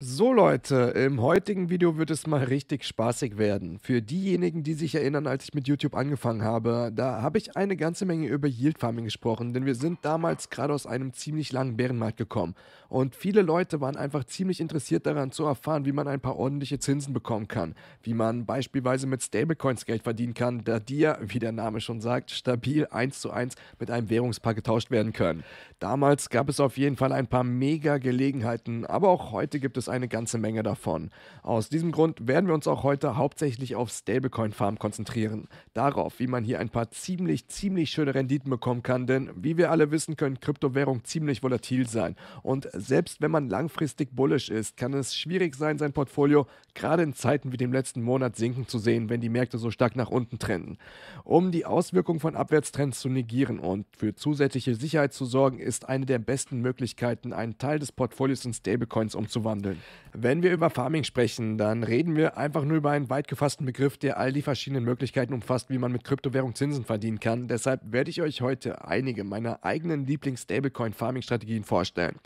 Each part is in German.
So Leute, im heutigen Video wird es mal richtig spaßig werden. Für diejenigen, die sich erinnern, als ich mit YouTube angefangen habe, da habe ich eine ganze Menge über Yield Farming gesprochen, denn wir sind damals gerade aus einem ziemlich langen Bärenmarkt gekommen. Und viele Leute waren einfach ziemlich interessiert daran zu erfahren, wie man ein paar ordentliche Zinsen bekommen kann, wie man beispielsweise mit Stablecoins Geld verdienen kann, da die ja, wie der Name schon sagt, stabil 1 zu 1 mit einem Währungspaar getauscht werden können. Damals gab es auf jeden Fall ein paar mega Gelegenheiten, aber auch heute gibt es eine ganze Menge davon. Aus diesem Grund werden wir uns auch heute hauptsächlich auf Stablecoin-Farm konzentrieren. Darauf, wie man hier ein paar ziemlich, ziemlich schöne Renditen bekommen kann, denn wie wir alle wissen, können Kryptowährungen ziemlich volatil sein. Und selbst wenn man langfristig bullish ist, kann es schwierig sein, sein Portfolio gerade in Zeiten wie dem letzten Monat sinken zu sehen, wenn die Märkte so stark nach unten trennen. Um die Auswirkungen von Abwärtstrends zu negieren und für zusätzliche Sicherheit zu sorgen, ist eine der besten Möglichkeiten, einen Teil des Portfolios in Stablecoins umzuwandeln. Farming. Wenn wir über Farming sprechen, dann reden wir einfach nur über einen weit gefassten Begriff, der all die verschiedenen Möglichkeiten umfasst, wie man mit Kryptowährung Zinsen verdienen kann. Deshalb werde ich euch heute einige meiner eigenen Lieblings-Stablecoin-Farming-Strategien vorstellen.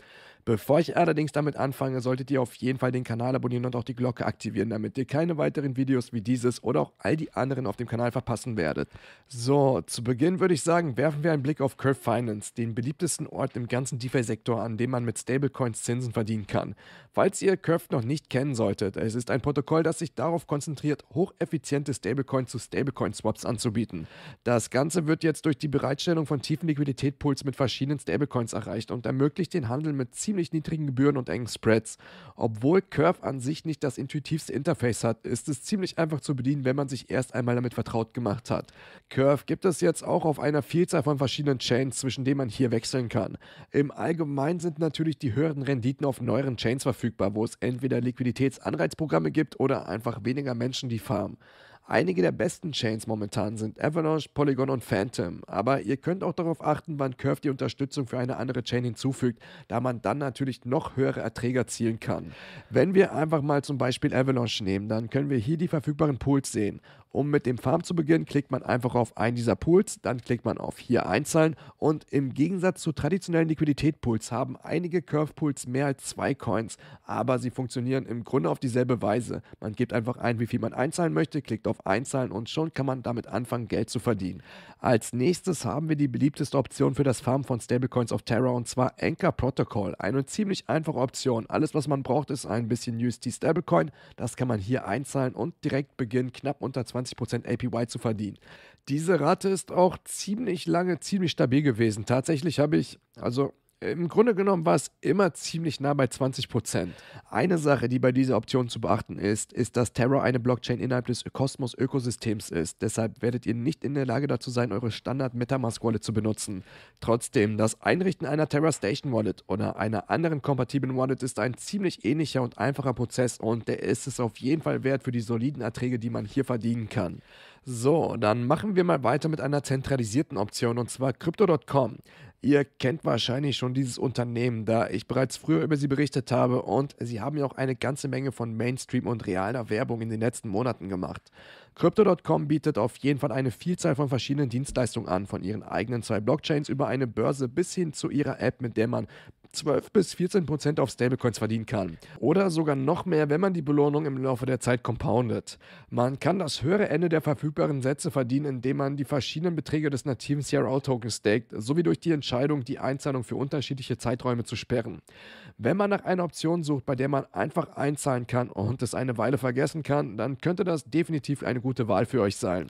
Bevor ich allerdings damit anfange, solltet ihr auf jeden Fall den Kanal abonnieren und auch die Glocke aktivieren, damit ihr keine weiteren Videos wie dieses oder auch all die anderen auf dem Kanal verpassen werdet. So, zu Beginn würde ich sagen, werfen wir einen Blick auf Curve Finance, den beliebtesten Ort im ganzen DeFi-Sektor, an dem man mit Stablecoins Zinsen verdienen kann. Falls ihr Curve noch nicht kennen solltet, es ist ein Protokoll, das sich darauf konzentriert, hocheffiziente Stablecoins zu Stablecoin-Swaps anzubieten. Das Ganze wird jetzt durch die Bereitstellung von tiefen Liquiditätpools mit verschiedenen Stablecoins erreicht und ermöglicht den Handel mit ziemlich ziemlich niedrigen Gebühren und engen Spreads. Obwohl Curve an sich nicht das intuitivste Interface hat, ist es ziemlich einfach zu bedienen, wenn man sich erst einmal damit vertraut gemacht hat. Curve gibt es jetzt auch auf einer Vielzahl von verschiedenen Chains, zwischen denen man hier wechseln kann. Im Allgemeinen sind natürlich die höheren Renditen auf neueren Chains verfügbar, wo es entweder Liquiditätsanreizprogramme gibt oder einfach weniger Menschen, die farmen. Einige der besten Chains momentan sind Avalanche, Polygon und Phantom, aber ihr könnt auch darauf achten, wann Curve die Unterstützung für eine andere Chain hinzufügt, da man dann natürlich noch höhere Erträge erzielen kann. Wenn wir einfach mal zum Beispiel Avalanche nehmen, dann können wir hier die verfügbaren Pools sehen um mit dem Farm zu beginnen, klickt man einfach auf einen dieser Pools, dann klickt man auf hier einzahlen und im Gegensatz zu traditionellen Liquidität-Pools haben einige Curve-Pools mehr als zwei Coins, aber sie funktionieren im Grunde auf dieselbe Weise. Man gibt einfach ein, wie viel man einzahlen möchte, klickt auf einzahlen und schon kann man damit anfangen, Geld zu verdienen. Als nächstes haben wir die beliebteste Option für das Farm von Stablecoins of Terror und zwar Anchor Protocol. Eine ziemlich einfache Option. Alles, was man braucht, ist ein bisschen UST Stablecoin. Das kann man hier einzahlen und direkt beginnen, knapp unter 20 20% APY zu verdienen. Diese Rate ist auch ziemlich lange ziemlich stabil gewesen. Tatsächlich habe ich, also im Grunde genommen war es immer ziemlich nah bei 20 Prozent. Eine Sache, die bei dieser Option zu beachten ist, ist, dass Terra eine Blockchain innerhalb des kosmos ökosystems ist. Deshalb werdet ihr nicht in der Lage dazu sein, eure Standard-Metamask-Wallet zu benutzen. Trotzdem, das Einrichten einer Terra Station Wallet oder einer anderen kompatiblen Wallet ist ein ziemlich ähnlicher und einfacher Prozess und der ist es auf jeden Fall wert für die soliden Erträge, die man hier verdienen kann. So, dann machen wir mal weiter mit einer zentralisierten Option und zwar Crypto.com. Ihr kennt wahrscheinlich schon dieses Unternehmen, da ich bereits früher über sie berichtet habe und sie haben ja auch eine ganze Menge von Mainstream und realer Werbung in den letzten Monaten gemacht. Crypto.com bietet auf jeden Fall eine Vielzahl von verschiedenen Dienstleistungen an, von ihren eigenen zwei Blockchains über eine Börse bis hin zu ihrer App, mit der man 12 bis 14 Prozent auf Stablecoins verdienen kann. Oder sogar noch mehr, wenn man die Belohnung im Laufe der Zeit compoundet. Man kann das höhere Ende der verfügbaren Sätze verdienen, indem man die verschiedenen Beträge des nativen CRL-Tokens staked, sowie durch die Entscheidung, die Einzahlung für unterschiedliche Zeiträume zu sperren. Wenn man nach einer Option sucht, bei der man einfach einzahlen kann und es eine Weile vergessen kann, dann könnte das definitiv eine gute Wahl für euch sein.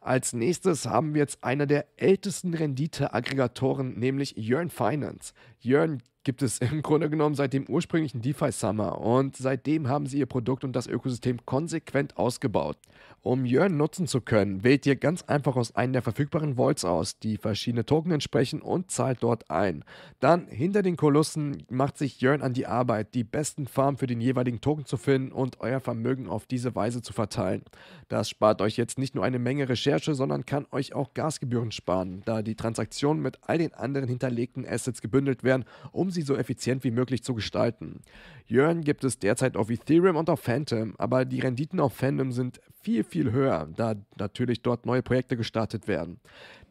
Als nächstes haben wir jetzt einer der ältesten Renditeaggregatoren, nämlich Jörn Finance. Yearn gibt es im Grunde genommen seit dem ursprünglichen DeFi Summer und seitdem haben sie ihr Produkt und das Ökosystem konsequent ausgebaut. Um Yearn nutzen zu können, wählt ihr ganz einfach aus einem der verfügbaren Vaults aus, die verschiedene Token entsprechen und zahlt dort ein. Dann hinter den Kolossen macht sich Yearn an die Arbeit, die besten Farmen für den jeweiligen Token zu finden und euer Vermögen auf diese Weise zu verteilen. Das spart euch jetzt nicht nur eine Menge Recherche, sondern kann euch auch Gasgebühren sparen, da die Transaktionen mit all den anderen hinterlegten Assets gebündelt werden, um sie so effizient wie möglich zu gestalten. Yearn gibt es derzeit auf Ethereum und auf Phantom, aber die Renditen auf Phantom sind viel, viel höher, da natürlich dort neue Projekte gestartet werden.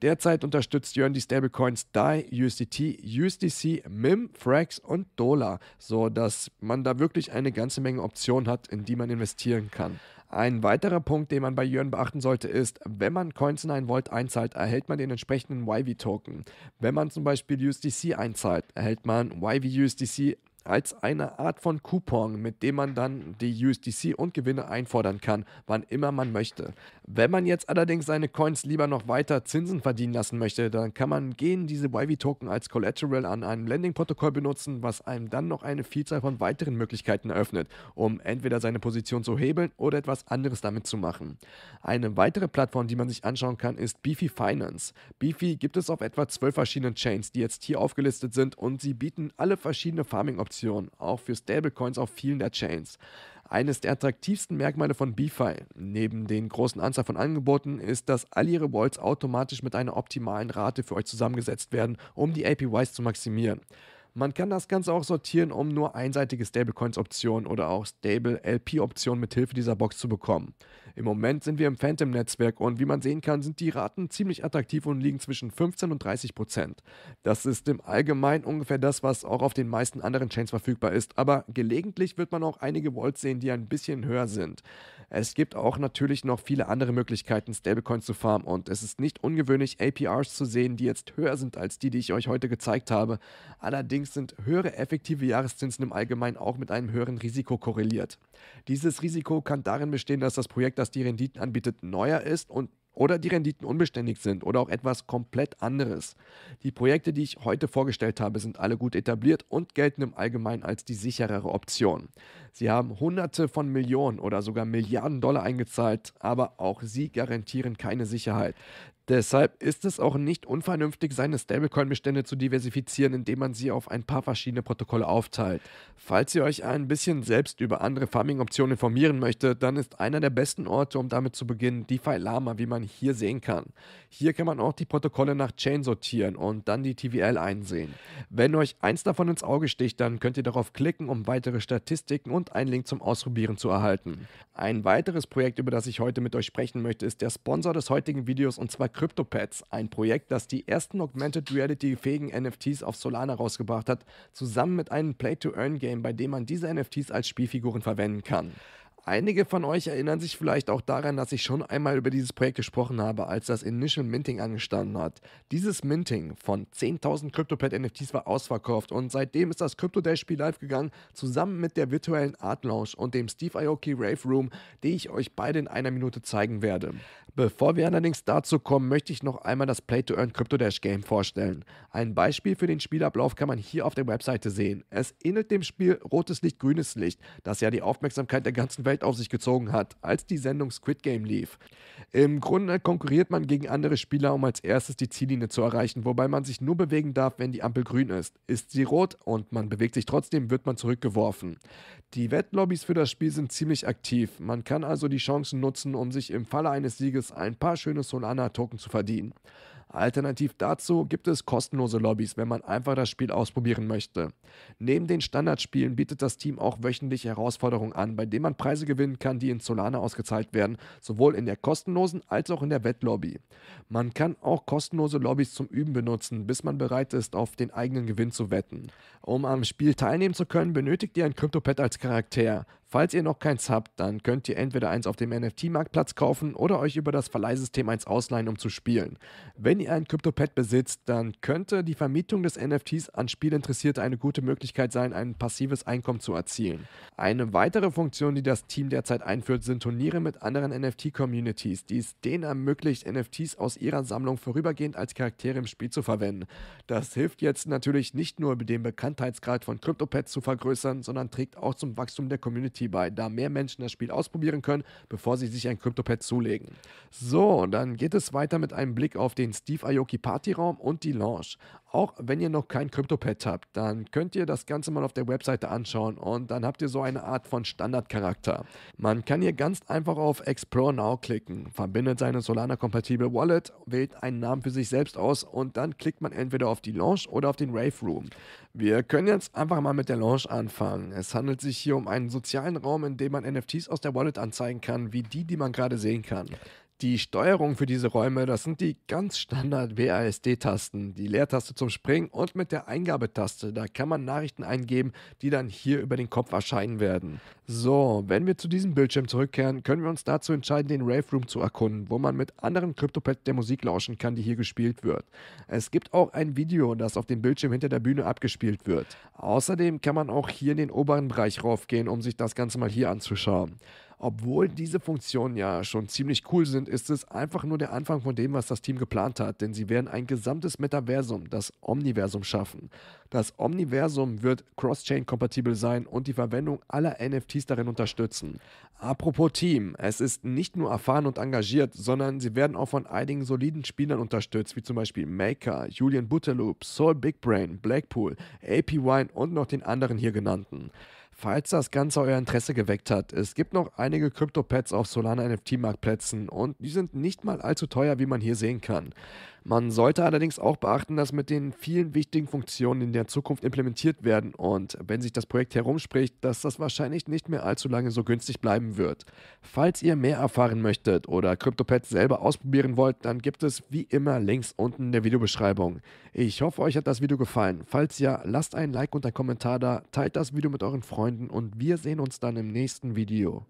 Derzeit unterstützt Yearn die Stablecoins DAI, USDT, USDC, MIM, Frax e und DOLA, sodass man da wirklich eine ganze Menge Optionen hat, in die man investieren kann. Ein weiterer Punkt, den man bei Jörn beachten sollte, ist, wenn man Coins in ein Vault einzahlt, erhält man den entsprechenden YV-Token. Wenn man zum Beispiel USDC einzahlt, erhält man YV USDC als eine Art von Coupon, mit dem man dann die USDC und Gewinne einfordern kann, wann immer man möchte. Wenn man jetzt allerdings seine Coins lieber noch weiter Zinsen verdienen lassen möchte, dann kann man gehen diese YV-Token als Collateral an einem Lending-Protokoll benutzen, was einem dann noch eine Vielzahl von weiteren Möglichkeiten eröffnet, um entweder seine Position zu hebeln oder etwas anderes damit zu machen. Eine weitere Plattform, die man sich anschauen kann, ist Beefy Finance. Beefy gibt es auf etwa zwölf verschiedenen Chains, die jetzt hier aufgelistet sind und sie bieten alle verschiedene Farming-Optionen Option, auch für Stablecoins auf vielen der Chains. Eines der attraktivsten Merkmale von BeFi, neben den großen Anzahl von Angeboten, ist, dass all ihre Wallets automatisch mit einer optimalen Rate für euch zusammengesetzt werden, um die APYs zu maximieren. Man kann das Ganze auch sortieren, um nur einseitige Stablecoins-Optionen oder auch Stable-LP-Optionen mithilfe dieser Box zu bekommen. Im Moment sind wir im Phantom-Netzwerk und wie man sehen kann, sind die Raten ziemlich attraktiv und liegen zwischen 15 und 30 Prozent. Das ist im Allgemeinen ungefähr das, was auch auf den meisten anderen Chains verfügbar ist, aber gelegentlich wird man auch einige Volts sehen, die ein bisschen höher sind. Es gibt auch natürlich noch viele andere Möglichkeiten, Stablecoins zu farmen und es ist nicht ungewöhnlich, APRs zu sehen, die jetzt höher sind als die, die ich euch heute gezeigt habe. Allerdings sind höhere effektive Jahreszinsen im Allgemeinen auch mit einem höheren Risiko korreliert. Dieses Risiko kann darin bestehen, dass das Projekt, das die Renditen anbietet, neuer ist und oder die Renditen unbeständig sind oder auch etwas komplett anderes. Die Projekte, die ich heute vorgestellt habe, sind alle gut etabliert und gelten im Allgemeinen als die sicherere Option. Sie haben Hunderte von Millionen oder sogar Milliarden Dollar eingezahlt, aber auch sie garantieren keine Sicherheit. Deshalb ist es auch nicht unvernünftig, seine Stablecoin-Bestände zu diversifizieren, indem man sie auf ein paar verschiedene Protokolle aufteilt. Falls ihr euch ein bisschen selbst über andere Farming-Optionen informieren möchtet, dann ist einer der besten Orte, um damit zu beginnen, DeFi Lama, wie man hier sehen kann. Hier kann man auch die Protokolle nach Chain sortieren und dann die TVL einsehen. Wenn euch eins davon ins Auge sticht, dann könnt ihr darauf klicken, um weitere Statistiken und einen Link zum Ausprobieren zu erhalten. Ein weiteres Projekt, über das ich heute mit euch sprechen möchte, ist der Sponsor des heutigen Videos und zwar CryptoPads, ein Projekt, das die ersten Augmented Reality-fähigen NFTs auf Solana rausgebracht hat, zusammen mit einem Play-to-Earn-Game, bei dem man diese NFTs als Spielfiguren verwenden kann. Einige von euch erinnern sich vielleicht auch daran, dass ich schon einmal über dieses Projekt gesprochen habe, als das Initial Minting angestanden hat. Dieses Minting von 10.000 CryptoPad-NFTs war ausverkauft und seitdem ist das Crypto Dash-Spiel live gegangen, zusammen mit der virtuellen Art Lounge und dem Steve Aoki Rave Room, die ich euch beide in einer Minute zeigen werde. Bevor wir allerdings dazu kommen, möchte ich noch einmal das Play-to-Earn Crypto Dash Game vorstellen. Ein Beispiel für den Spielablauf kann man hier auf der Webseite sehen. Es ähnelt dem Spiel Rotes Licht, Grünes Licht, das ja die Aufmerksamkeit der ganzen Welt auf sich gezogen hat, als die Sendung Squid Game lief. Im Grunde konkurriert man gegen andere Spieler, um als erstes die Ziellinie zu erreichen, wobei man sich nur bewegen darf, wenn die Ampel grün ist. Ist sie rot und man bewegt sich trotzdem, wird man zurückgeworfen. Die Wettlobbys für das Spiel sind ziemlich aktiv. Man kann also die Chancen nutzen, um sich im Falle eines Sieges einiges, ein paar schöne Solana-Token zu verdienen. Alternativ dazu gibt es kostenlose Lobbys, wenn man einfach das Spiel ausprobieren möchte. Neben den Standardspielen bietet das Team auch wöchentlich Herausforderungen an, bei denen man Preise gewinnen kann, die in Solana ausgezahlt werden, sowohl in der kostenlosen als auch in der Wettlobby. Man kann auch kostenlose Lobbys zum Üben benutzen, bis man bereit ist, auf den eigenen Gewinn zu wetten. Um am Spiel teilnehmen zu können, benötigt ihr ein CryptoPad als Charakter. Falls ihr noch keins habt, dann könnt ihr entweder eins auf dem NFT-Marktplatz kaufen oder euch über das Verleihsystem eins ausleihen, um zu spielen. Wenn ihr ein CryptoPad besitzt, dann könnte die Vermietung des NFTs an Spielinteressierte eine gute Möglichkeit sein, ein passives Einkommen zu erzielen. Eine weitere Funktion, die das Team derzeit einführt, sind Turniere mit anderen NFT-Communities, die es denen ermöglicht, NFTs aus ihrer Sammlung vorübergehend als Charaktere im Spiel zu verwenden. Das hilft jetzt natürlich nicht nur, den Bekanntheitsgrad von CryptoPads zu vergrößern, sondern trägt auch zum Wachstum der Community Community bei, da mehr Menschen das Spiel ausprobieren können, bevor sie sich ein CryptoPad zulegen. So, dann geht es weiter mit einem Blick auf den Steve Aoki Partyraum und die Launch. Auch wenn ihr noch kein CryptoPad habt, dann könnt ihr das Ganze mal auf der Webseite anschauen und dann habt ihr so eine Art von Standardcharakter. Man kann hier ganz einfach auf Explore Now klicken, verbindet seine Solana-kompatible Wallet, wählt einen Namen für sich selbst aus und dann klickt man entweder auf die Launch oder auf den Rave Room. Wir können jetzt einfach mal mit der Launch anfangen. Es handelt sich hier um einen sozialen Raum, in dem man NFTs aus der Wallet anzeigen kann, wie die, die man gerade sehen kann die Steuerung für diese Räume, das sind die ganz standard WASD-Tasten, die Leertaste zum Springen und mit der Eingabetaste. Da kann man Nachrichten eingeben, die dann hier über den Kopf erscheinen werden. So, wenn wir zu diesem Bildschirm zurückkehren, können wir uns dazu entscheiden, den Rave Room zu erkunden, wo man mit anderen Kryptopads der Musik lauschen kann, die hier gespielt wird. Es gibt auch ein Video, das auf dem Bildschirm hinter der Bühne abgespielt wird. Außerdem kann man auch hier in den oberen Bereich raufgehen, um sich das Ganze mal hier anzuschauen obwohl diese Funktionen ja schon ziemlich cool sind, ist es einfach nur der Anfang von dem, was das Team geplant hat, denn sie werden ein gesamtes Metaversum, das Omniversum, schaffen. Das Omniversum wird Cross-Chain-kompatibel sein und die Verwendung aller NFTs darin unterstützen. Apropos Team, es ist nicht nur erfahren und engagiert, sondern sie werden auch von einigen soliden Spielern unterstützt, wie zum Beispiel Maker, Julian Butterloop, Soul Big Brain, Blackpool, AP Wine und noch den anderen hier genannten falls das Ganze euer Interesse geweckt hat. Es gibt noch einige Crypto-Pads auf Solana NFT-Marktplätzen und die sind nicht mal allzu teuer, wie man hier sehen kann. Man sollte allerdings auch beachten, dass mit den vielen wichtigen Funktionen in der Zukunft implementiert werden und wenn sich das Projekt herumspricht, dass das wahrscheinlich nicht mehr allzu lange so günstig bleiben wird. Falls ihr mehr erfahren möchtet oder CryptoPads selber ausprobieren wollt, dann gibt es wie immer Links unten in der Videobeschreibung. Ich hoffe, euch hat das Video gefallen. Falls ja, lasst ein Like und ein Kommentar da, teilt das Video mit euren Freunden und wir sehen uns dann im nächsten Video.